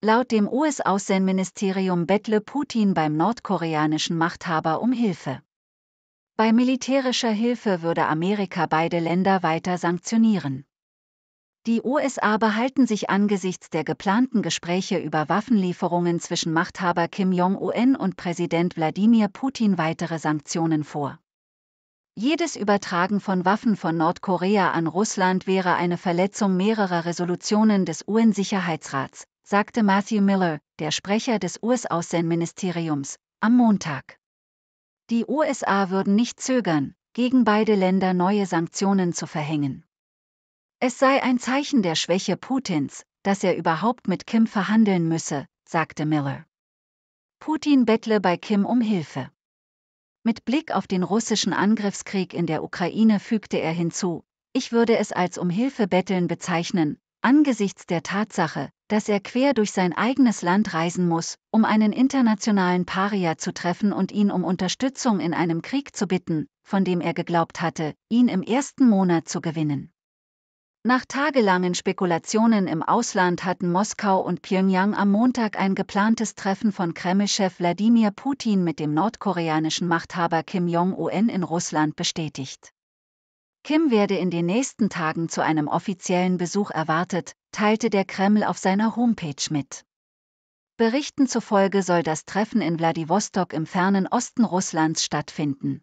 Laut dem US-Außenministerium bettle Putin beim nordkoreanischen Machthaber um Hilfe. Bei militärischer Hilfe würde Amerika beide Länder weiter sanktionieren. Die USA behalten sich angesichts der geplanten Gespräche über Waffenlieferungen zwischen Machthaber Kim Jong-un und Präsident Wladimir Putin weitere Sanktionen vor. Jedes Übertragen von Waffen von Nordkorea an Russland wäre eine Verletzung mehrerer Resolutionen des UN-Sicherheitsrats, sagte Matthew Miller, der Sprecher des US-Außenministeriums, am Montag. Die USA würden nicht zögern, gegen beide Länder neue Sanktionen zu verhängen. Es sei ein Zeichen der Schwäche Putins, dass er überhaupt mit Kim verhandeln müsse, sagte Miller. Putin bettle bei Kim um Hilfe. Mit Blick auf den russischen Angriffskrieg in der Ukraine fügte er hinzu, ich würde es als um Hilfe betteln bezeichnen, angesichts der Tatsache, dass er quer durch sein eigenes Land reisen muss, um einen internationalen Paria zu treffen und ihn um Unterstützung in einem Krieg zu bitten, von dem er geglaubt hatte, ihn im ersten Monat zu gewinnen. Nach tagelangen Spekulationen im Ausland hatten Moskau und Pyongyang am Montag ein geplantes Treffen von Kreml-Chef Wladimir Putin mit dem nordkoreanischen Machthaber Kim Jong-un in Russland bestätigt. Kim werde in den nächsten Tagen zu einem offiziellen Besuch erwartet, teilte der Kreml auf seiner Homepage mit. Berichten zufolge soll das Treffen in Wladiwostok im fernen Osten Russlands stattfinden.